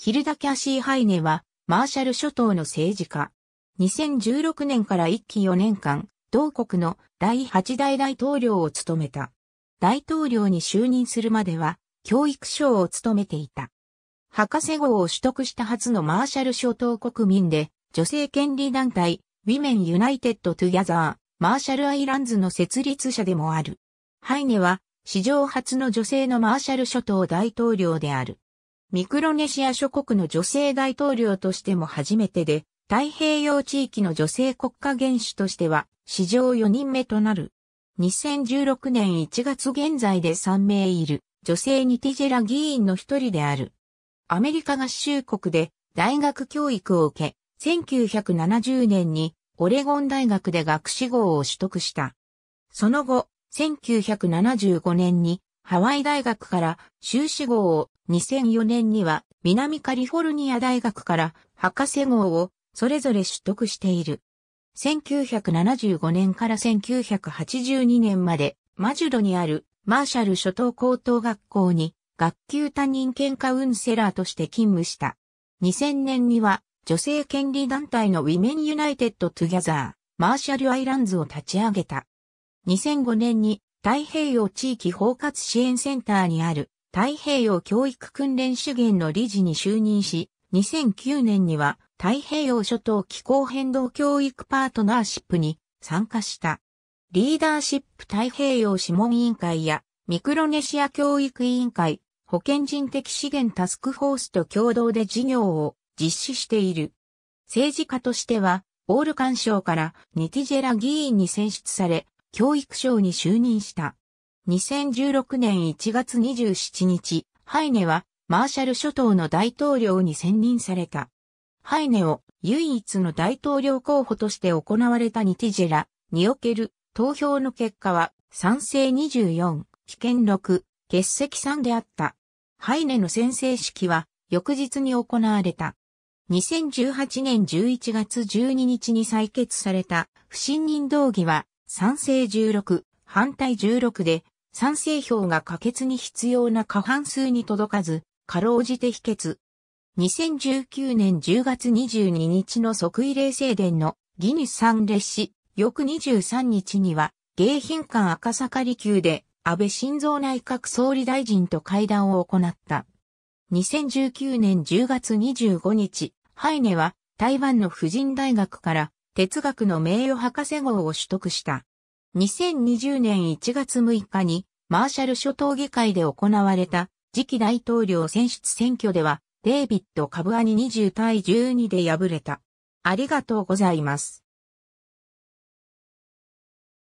ヒルダ・キャシー・ハイネは、マーシャル諸島の政治家。2016年から1期4年間、同国の第8代大統領を務めた。大統領に就任するまでは、教育省を務めていた。博士号を取得した初のマーシャル諸島国民で、女性権利団体、ウィメン・ユナイテッド・トゥ・ヤザー、マーシャル・アイランズの設立者でもある。ハイネは、史上初の女性のマーシャル諸島大統領である。ミクロネシア諸国の女性大統領としても初めてで、太平洋地域の女性国家元首としては史上4人目となる。2016年1月現在で3名いる女性ニティジェラ議員の一人である。アメリカ合衆国で大学教育を受け、1970年にオレゴン大学で学士号を取得した。その後、1975年にハワイ大学から修士号を2004年には南カリフォルニア大学から博士号をそれぞれ取得している。1975年から1982年までマジュドにあるマーシャル諸島高等学校に学級担任兼カウンセラーとして勤務した。2000年には女性権利団体のウィメンユナイテッドトゥギャザー、マーシャルアイランズを立ち上げた。2005年に太平洋地域包括支援センターにある太平洋教育訓練主元の理事に就任し、2009年には太平洋諸島気候変動教育パートナーシップに参加した。リーダーシップ太平洋諮問委員会やミクロネシア教育委員会、保健人的資源タスクフォースと共同で事業を実施している。政治家としては、オール官省からニティジェラ議員に選出され、教育省に就任した。2016年1月27日、ハイネはマーシャル諸島の大統領に選任された。ハイネを唯一の大統領候補として行われたニティジェラにおける投票の結果は賛成24、棄権6、欠席3であった。ハイネの宣誓式は翌日に行われた。2018年11月12日に採決された不信任動議は賛成16、反対16で賛成票が可決に必要な過半数に届かず、かろうじて否決。2019年10月22日の即位礼正殿のギニス参列し、翌23日には、迎賓館赤坂離宮で安倍晋三内閣総理大臣と会談を行った。2019年10月25日、ハイネは台湾の婦人大学から哲学の名誉博士号を取得した。2020年1月6日にマーシャル諸島議会で行われた次期大統領選出選挙では、デイビッド・カブアに20対12で敗れた。ありがとうございます。